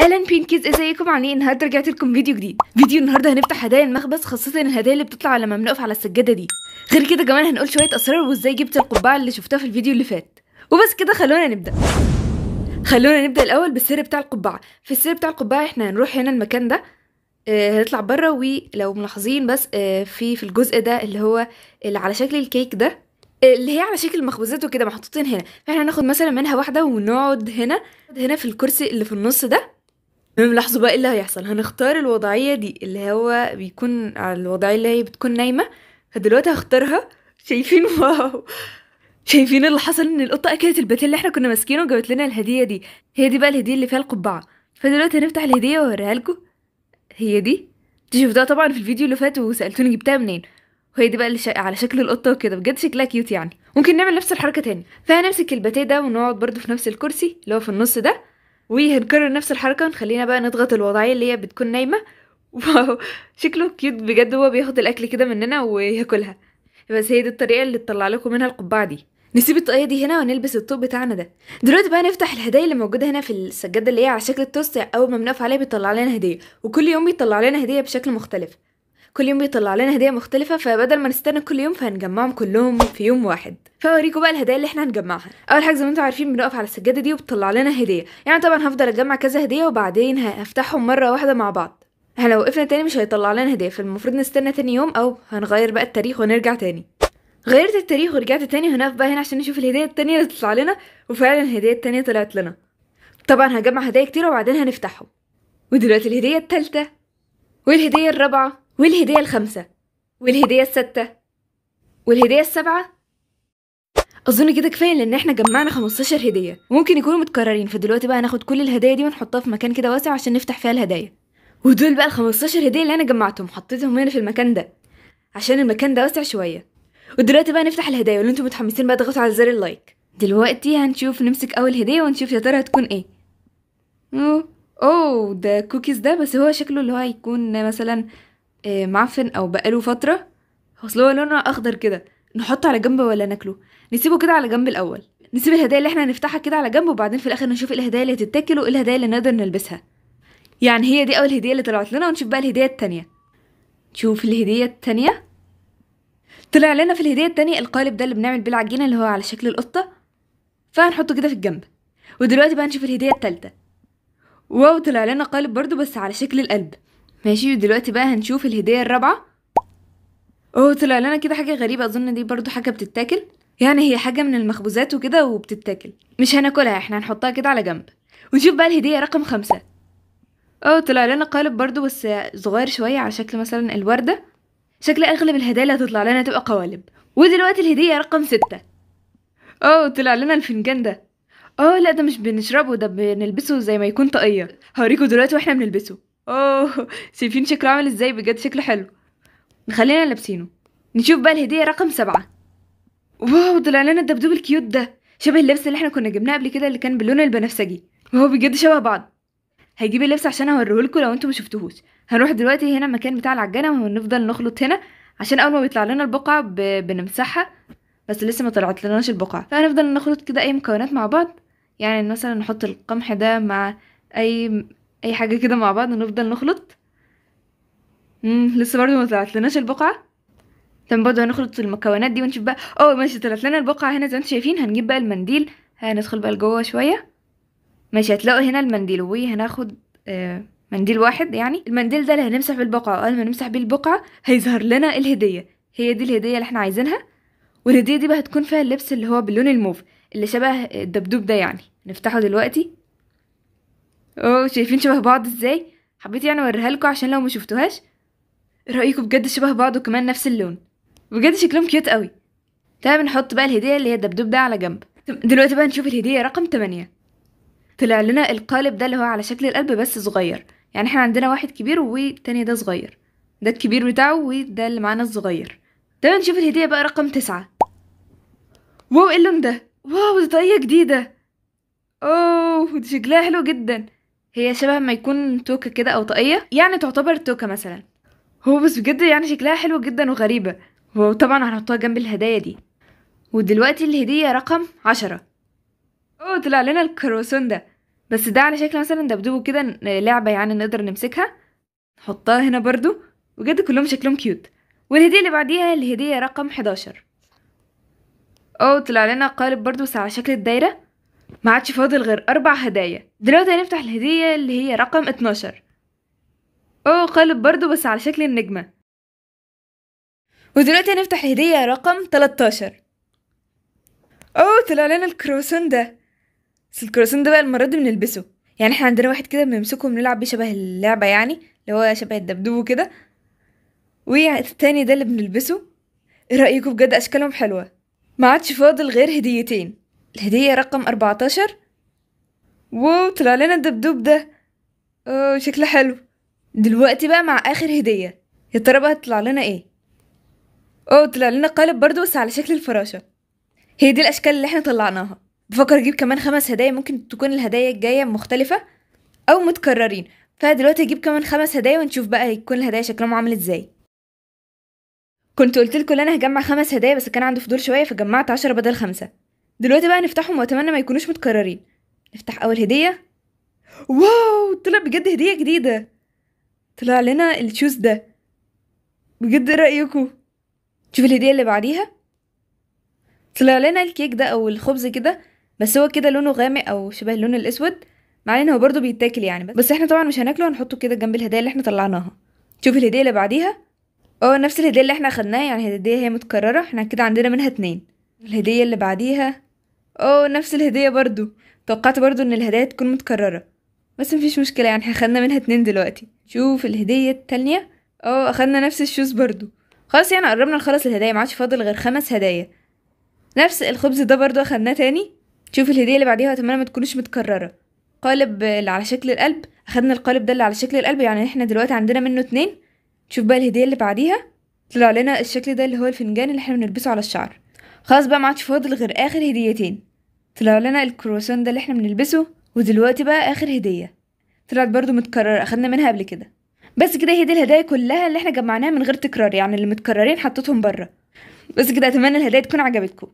اهلا بينكيز ازيكم عاملين إيه؟ النهارده رجعت لكم فيديو جديد فيديو النهارده هنفتح هدايا المخبز خاصه الهدايا اللي بتطلع لما بنقف على السجاده دي غير كده كمان هنقول شويه اسرار وازاي جبت القبعه اللي شفتها في الفيديو اللي فات وبس كده خلونا نبدا خلونا نبدا الاول بالسر بتاع القبعه في السر بتاع القبعه احنا هنروح هنا المكان ده آه هنطلع بره ولو ملاحظين بس آه في في الجزء ده اللي هو اللي على شكل الكيك ده آه، اللي هي على شكل المخبوزات وكده محطوطين هنا فاحنا هناخد مثلا منها واحده ونقعد هنا هنا في الكرسي اللي في النص ده المهم لاحظوا بقى إيه اللي هيحصل هنختار الوضعية دي اللي هو بيكون على الوضعية اللي هي بتكون نايمة فدلوقتي هختارها شايفين واو شايفين اللي حصل ان القطة اكلت الباتيه اللي احنا كنا ماسكينه وجابت لنا الهدية دي هي دي بقى الهدية اللي فيها القبعة فدلوقتي هنفتح الهدية واوريها لكم هي دي انتوا شفتوها طبعا في الفيديو اللي فات وسألتوني جبتها منين وهي دي بقى اللي شا... على شكل القطة وكده بجد شكلها كيوت يعني ممكن نعمل نفس الحركة تاني فهنمسك الباتيه ده ونقعد برضه في نفس الكرسي اللي هو في النص ده وهنكرر نفس الحركة ونخلينا بقى نضغط الوضعية اللي هي بتكون نايمة واو شكله كيوت بجد هو بياخد الأكل كده مننا وياكلها بس هي دي الطريقة اللي تطلع لكم منها القبعة دي نسيب الطاقية دي هنا ونلبس الطوق بتاعنا ده دلوقتي بقى نفتح الهدايا اللي موجودة هنا في السجادة اللي هي على شكل التوست أول ما بنقف عليها بيطلع لنا هدية وكل يوم بيطلع لنا هدية بشكل مختلف كل يوم بيطلع لنا هديه مختلفه فبدل ما نستنى كل يوم فهنجمعهم كلهم في يوم واحد فاوريكم بقى الهدايا اللي احنا هنجمعها اول حاجه زي ما انتم عارفين بنقف على السجاده دي وبتطلع لنا هديه يعني طبعا هفضل اجمع كذا هديه وبعدين هفتحهم مره واحده مع بعض احنا لو وقفنا تاني مش هيطلع لنا هدايا فالمفروض نستنى تاني يوم او هنغير بقى التاريخ ونرجع تاني غيرت التاريخ ورجعت تاني هنقف بقى هنا عشان نشوف الهديه التانيه اللي تطلع لنا وفعلا الهديه التانيه طلعت لنا طبعا هجمع هدايا كتير وبعدين هنفتحهم ودلوقتي الهديه التالته والهديه الرابعه والهدية الخامسة والهدية الستة والهدية السبعة اظن كده كفايه لان احنا جمعنا 15 هديه ممكن يكونوا متكررين فدلوقتي بقى هناخد كل الهدايا دي ونحطها في مكان كده واسع عشان نفتح فيها الهدايا ودول بقى ال 15 هديه اللي انا جمعتهم حطيتهم هنا في المكان ده عشان المكان ده واسع شويه ودلوقتي بقى نفتح الهدايا ولو انتم متحمسين بقى تضغطوا على زر اللايك دلوقتي هنشوف نمسك اول هديه ونشوف يا ترى هتكون ايه اوه اوه ده كوكيز ده بس هو شكله اللي هو هيكون مثلا آه، معفن او بقاله فتره اصل هو لونه اخضر كده نحطه على جنب ولا ناكله نسيبه كده على جنب الاول نسيب الهدايا اللي احنا هنفتحها كده على جنب وبعدين في الاخر نشوف إيه الهدايا اللي هتتاكل وايه الهدايا اللي نقدر نلبسها يعني هي دي اول هديه اللي طلعت لنا ونشوف بقى الهديه التانية نشوف الهديه التانية طلع لنا في الهديه التانية القالب ده اللي بنعمل بيه العجينه اللي هو على شكل القطه فهنحطه كده في الجنب ودلوقتي بقى نشوف الهديه التالتة واو طلع لنا قالب برضو بس على شكل القلب ماشي دلوقتي بقى هنشوف الهدية الرابعة اوه طلع لنا كده حاجة غريبة اظن دي برضو حاجة بتتاكل يعني هي حاجة من المخبوزات وكده وبتتاكل مش هناكلها احنا هنحطها كده على جنب ونشوف بقى الهدية رقم خمسة اوه طلع لنا قالب برضو بس صغير شوية على شكل مثلا الوردة شكل اغلب الهدايا اللي هتطلع لنا تبقى قوالب ودلوقتي الهدية رقم ستة اوه طلع لنا الفنجان ده اوه لا ده مش بنشربه ده بنلبسه زي ما يكون طاقية هوريكوا دلوقتي واحنا بنلبسه اوه شايفين شكله عامل ازاي بجد شكله حلو خلينا لابسينه نشوف بقى الهديه رقم سبعة واو طلع لنا الدبدوب الكيوت ده شبه اللبس اللي احنا كنا جبناه قبل كده اللي كان باللون البنفسجي وهو بجد شبه بعض هيجيب اللبس عشان اوريهولكوا لو انتوا مشفتوهوش هنروح دلوقتي هنا المكان بتاع العجانه ونفضل نخلط هنا عشان اول ما بيطلع لنا البقعه بنمسحها بس لسه ما طلعت لناش البقعه فهنفضل نخلط كده اي مكونات مع بعض يعني مثلا نحط القمح ده مع اي اي حاجه كده مع بعض نفضل نخلط امم لسه برضو ما طلعتلناش البقعه طب برضو هنخلط المكونات دي ونشوف بقى اه ماشي طلعت لنا البقعه هنا زي ما انتم شايفين هنجيب بقى المنديل هندخل بقى لجوه شويه ماشي هتلاقوا هنا المنديل وهناخد آه منديل واحد يعني المنديل ده اللي هنمسح بيه البقعه اول ما نمسح بيه البقعه هيظهر لنا الهديه هي دي الهديه اللي احنا عايزينها والهديه دي بقى هتكون فيها اللبس اللي هو باللون الموف اللي شبه الدبدوب ده يعني نفتحه دلوقتي اوه شايفين شبه بعض ازاي حبيت يعني اوريها لكم عشان لو ما شفتوهاش رايكم بجد شبه بعض وكمان نفس اللون بجد شكلهم كيوت قوي طيب نحط بقى الهديه اللي هي الدبدوب ده على جنب دلوقتي بقى نشوف الهديه رقم 8 طلع لنا القالب ده اللي هو على شكل القلب بس صغير يعني احنا عندنا واحد كبير والتاني ده صغير ده الكبير بتاعه وده اللي معانا الصغير طيب نشوف الهديه بقى رقم 9 واو ايه اللون ده واو دي طاقيه جديده اوه دي شكلها حلو جدا هي شبه ما يكون توكة كده أو طاقية يعني تعتبر توكة مثلا هو بس بجد يعني شكلها حلو جدا وغريبة وطبعا هنحطها جنب الهدايا دي ودلوقتي الهدية رقم عشرة اوه طلع لنا الكروسون ده بس ده على شكل مثلا دبدوب كده لعبة يعني نقدر نمسكها نحطها هنا برضو بجد كلهم شكلهم كيوت والهدية اللي بعديها الهدية رقم حداشر اوه طلع لنا قالب برضو على شكل الدايرة ما عادش فاضل غير أربع هدايا دلوقتي هنفتح الهدية اللي هي رقم 12 أو قالب برضو بس على شكل النجمة ودلوقتي هنفتح الهدية رقم 13 أوه طلع لنا الكروسون ده بس الكروسون ده بقى المرة دي بنلبسه يعني احنا عندنا واحد كده بنمسكه بنلعب بيه شبه اللعبة يعني اللي هو شبه الدبدوب كده والتاني ده اللي بنلبسه ايه رأيكم بجد أشكالهم حلوة ما عادش فاضل غير هديتين الهدية رقم 14 واو طلع لنا الدبدوب ده أوه شكله حلو دلوقتي بقى مع اخر هدية يا ترى بقى هتطلع لنا ايه اوه طلع لنا قالب برضو بس على شكل الفراشة هي دي الاشكال اللي احنا طلعناها بفكر اجيب كمان خمس هدايا ممكن تكون الهدايا الجاية مختلفة او متكررين فدلوقتي اجيب كمان خمس هدايا ونشوف بقى هيكون الهدايا شكلهم عامل ازاي كنت قلت لكم انا هجمع خمس هدايا بس كان عندي فضول شويه فجمعت عشرة بدل خمسة دلوقتي بقى نفتحهم واتمنى ما يكونوش متكررين نفتح اول هديه واو طلع بجد هديه جديده طلع لنا التشوز ده بجد رأيكو شوف الهديه اللي بعديها طلع لنا الكيك ده او الخبز كده بس هو كده لونه غامق او شبه اللون الاسود مع ان هو برضه بيتاكل يعني بس احنا طبعا مش هناكله هنحطه كده جنب الهدايا اللي احنا طلعناها شوف الهديه اللي بعديها اه نفس الهديه اللي احنا اخدناها يعني الهديه هي متكرره احنا كده عندنا منها اتنين الهديه اللي بعديها اه نفس الهدية برضو توقعت برضو ان الهدايا تكون متكررة بس مفيش مشكلة يعني احنا خدنا منها اتنين دلوقتي شوف الهدية التانية اه اخدنا نفس الشوز برضو خلاص يعني قربنا نخلص الهدايا معادش فاضل غير خمس هدايا نفس الخبز ده برضو اخدناه تاني شوف الهدية اللي بعديها اتمنى ما تكونش متكررة قالب اللي على شكل القلب اخدنا القالب ده اللي على شكل القلب يعني احنا دلوقتي عندنا منه اتنين شوف بقى الهدية اللي بعديها طلع لنا الشكل ده اللي هو الفنجان اللي احنا بنلبسه على الشعر خلاص بقى معادش فاضل غير اخر هديتين طلع لنا الكروسون ده اللي احنا بنلبسه ودلوقتي بقى اخر هديه طلعت برضو متكرره اخدنا منها قبل كده بس كده هي دي الهدايا كلها اللي احنا جمعناها من غير تكرار يعني اللي متكررين حطيتهم بره بس كده اتمنى الهدايا تكون عجبتكم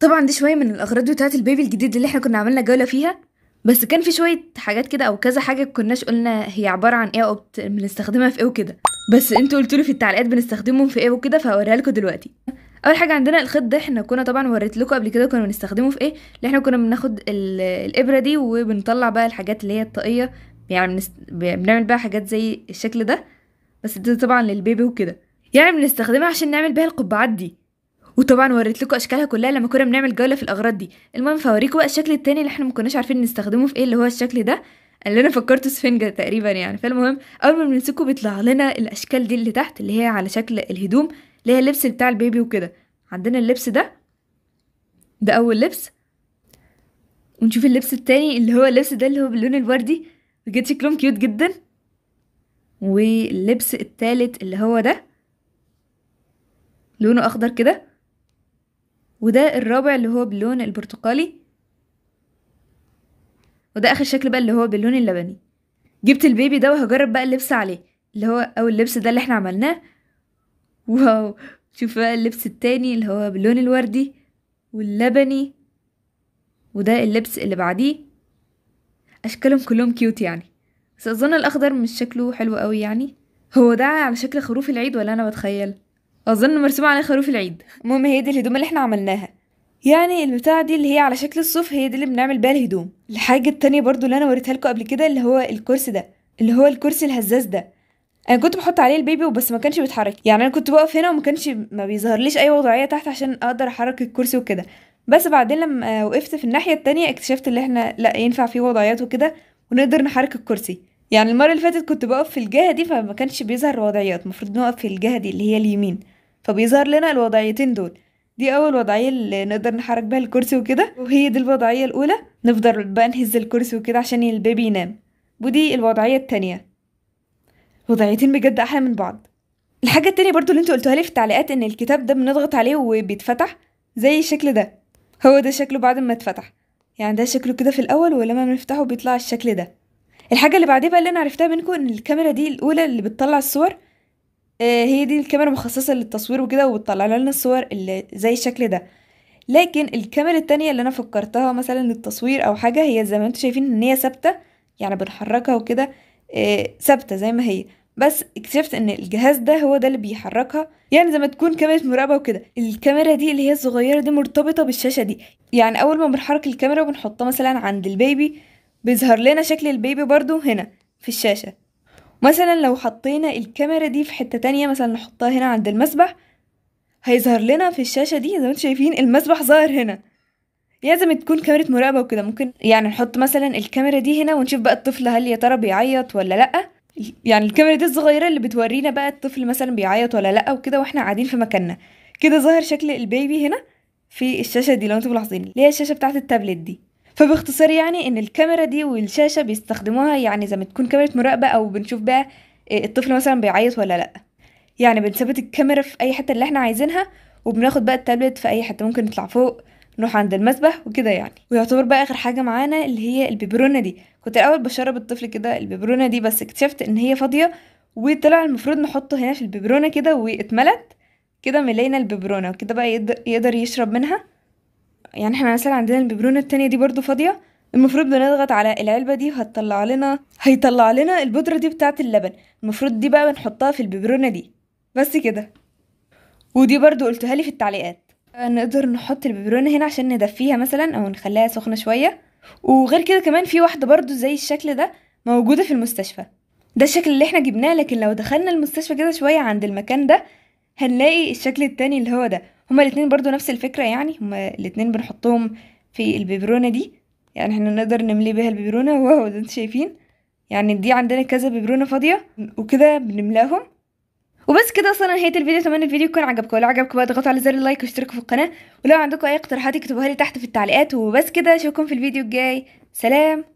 طبعا دي شويه من الاغراض بتاعه البيبي الجديد اللي احنا كنا عملنا جوله فيها بس كان في شويه حاجات كده او كذا حاجه كناش قلنا هي عباره عن ايه او بنستخدمها في ايه وكده بس انتوا قلتولي في التعليقات بنستخدمهم في ايه وكده فهوريها لكم دلوقتي اول حاجه عندنا الخيط ده احنا كنا طبعا وريت لكم قبل كده كنا بنستخدمه في ايه اللي احنا كنا بناخد الابره دي وبنطلع بقى الحاجات اللي هي الطاقيه يعني بنعمل بقى حاجات زي الشكل ده بس ده طبعا للبيبي وكده يعني بنستخدمها عشان نعمل بيها القبعات دي وطبعا وريت لكم اشكالها كلها لما كنا بنعمل جوله في الاغراض دي المهم فوريكم بقى الشكل التاني اللي احنا ما كناش عارفين نستخدمه في ايه اللي هو الشكل ده اللي انا فكرته سفنجة تقريبا يعني فالمهم اول ما بنمسكه بيطلع لنا الاشكال دي اللي تحت اللي هي على شكل الهدوم اللي هي اللبس بتاع البيبي وكده عندنا اللبس ده ده اول لبس ونشوف اللبس التاني اللي هو اللبس ده اللي هو باللون الوردي بجد شكلهم كيوت جدا واللبس التالت اللي هو ده لونه اخضر كده وده الرابع اللي هو باللون البرتقالي وده اخر شكل بقى اللي هو باللون اللبني جبت البيبي ده وهجرب بقى اللبس عليه اللي هو اول لبس ده اللي احنا عملناه واو شوف بقى اللبس التاني اللي هو باللون الوردي واللبني وده اللبس اللي بعديه اشكالهم كلهم كيوت يعني بس اظن الاخضر مش شكله حلو قوي يعني هو ده على شكل خروف العيد ولا انا بتخيل اظن مرسوم عليه خروف العيد المهم هي دي الهدوم اللي احنا عملناها يعني البتاعة دي اللي هي على شكل الصوف هي دي اللي بنعمل بيها الهدوم الحاجة التانية برضو اللي انا وريتها لكم قبل كده اللي هو الكرسي ده اللي هو الكرسي الهزاز ده انا كنت بحط عليه البيبي وبس ما كانش بيتحرك يعني انا كنت بقف هنا وما كانش ما بيظهرليش اي وضعيه تحت عشان اقدر احرك الكرسي وكده بس بعدين لما وقفت في الناحيه التانية اكتشفت ان احنا لا ينفع في وضعيات وكده ونقدر نحرك الكرسي يعني المره اللي فاتت كنت بقف في الجهه دي فما كانش بيظهر وضعيات المفروض نقف في الجهه دي اللي هي اليمين فبيظهر لنا الوضعيتين دول دي اول وضعيه اللي نقدر نحرك بيها الكرسي وكده وهي دي الوضعيه الاولى نفضل بقى نهز الكرسي وكده عشان البيبي ينام ودي الوضعيه الثانيه وضعيتين بجد احلى من بعض الحاجه التانية برضو اللي انتوا قلتوها لي في التعليقات ان الكتاب ده بنضغط عليه وبيتفتح زي الشكل ده هو ده شكله بعد ما اتفتح يعني ده شكله كده في الاول ولما بنفتحه بيطلع الشكل ده الحاجه اللي بعديه بقى اللي انا عرفتها منكم ان الكاميرا دي الاولى اللي بتطلع الصور آه، هي دي الكاميرا مخصصه للتصوير وكده وبتطلع لنا الصور اللي زي الشكل ده لكن الكاميرا التانية اللي انا فكرتها مثلا للتصوير او حاجه هي زي ما انتم شايفين ان هي ثابته يعني بنحركها وكده آه، ثابته زي ما هي بس اكتشفت ان الجهاز ده هو ده اللي بيحركها يعني زي ما تكون كاميرا مراقبه وكده الكاميرا دي اللي هي الصغيره دي مرتبطه بالشاشه دي يعني اول ما بنحرك الكاميرا وبنحطها مثلا عند البيبي بيظهر لنا شكل البيبي برضو هنا في الشاشه مثلا لو حطينا الكاميرا دي في حته تانية مثلا نحطها هنا عند المسبح هيظهر لنا في الشاشه دي زي ما انتم شايفين المسبح ظاهر هنا لازم تكون كاميرا مراقبه وكده ممكن يعني نحط مثلا الكاميرا دي هنا ونشوف بقى الطفل هل يا ترى بيعيط ولا لا يعني الكاميرا دي الصغيره اللي بتورينا بقى الطفل مثلا بيعيط ولا لا وكده واحنا قاعدين في مكاننا كده ظاهر شكل البيبي هنا في الشاشه دي لو انتم ملاحظين اللي هي الشاشه بتاعه التابلت دي فباختصار يعني ان الكاميرا دي والشاشه بيستخدموها يعني زي ما تكون كاميرا مراقبه او بنشوف بقى آه، الطفل مثلا بيعيط ولا لا يعني بنثبت الكاميرا في اي حته اللي احنا عايزينها وبناخد بقى التابلت في اي حته ممكن نطلع فوق نروح عند المسبح وكده يعني ويعتبر بقى اخر حاجه معانا اللي هي البيبرونه دي كنت الاول بشرب الطفل كده البيبرونه دي بس اكتشفت ان هي فاضيه وطلع المفروض نحطه هنا في البيبرونه كده واتملت كده ملينا البيبرونه وكده بقى يقدر يشرب منها يعني احنا مثلا عندنا البيبرونه التانية دي برضو فاضيه المفروض بنضغط على العلبه دي وهتطلع لنا هيطلع لنا البودره دي بتاعه اللبن المفروض دي بقى بنحطها في البيبرونه دي بس كده ودي برضو قلتها لي في التعليقات آه، نقدر نحط الببرونة هنا عشان ندفيها مثلا او نخليها سخنة شوية وغير كده كمان في واحدة برضو زي الشكل ده موجودة في المستشفى ده الشكل اللي احنا جبناه لكن لو دخلنا المستشفى كده شوية عند المكان ده هنلاقي الشكل التاني اللي هو ده هما الاتنين برضو نفس الفكرة يعني هما الاتنين بنحطهم في الببرونة دي يعني احنا نقدر نملي بيها الببرونة واو ده انتوا شايفين يعني دي عندنا كذا ببرونة فاضية وكده بنملاهم وبس كده وصلنا نهاية الفيديو اتمنى الفيديو يكون عجبكم لو عجبكم اضغطوا على زر اللايك واشتركوا في القناه ولو عندكم اي اقتراحات اكتبوها لي تحت في التعليقات وبس كده اشوفكم في الفيديو الجاي سلام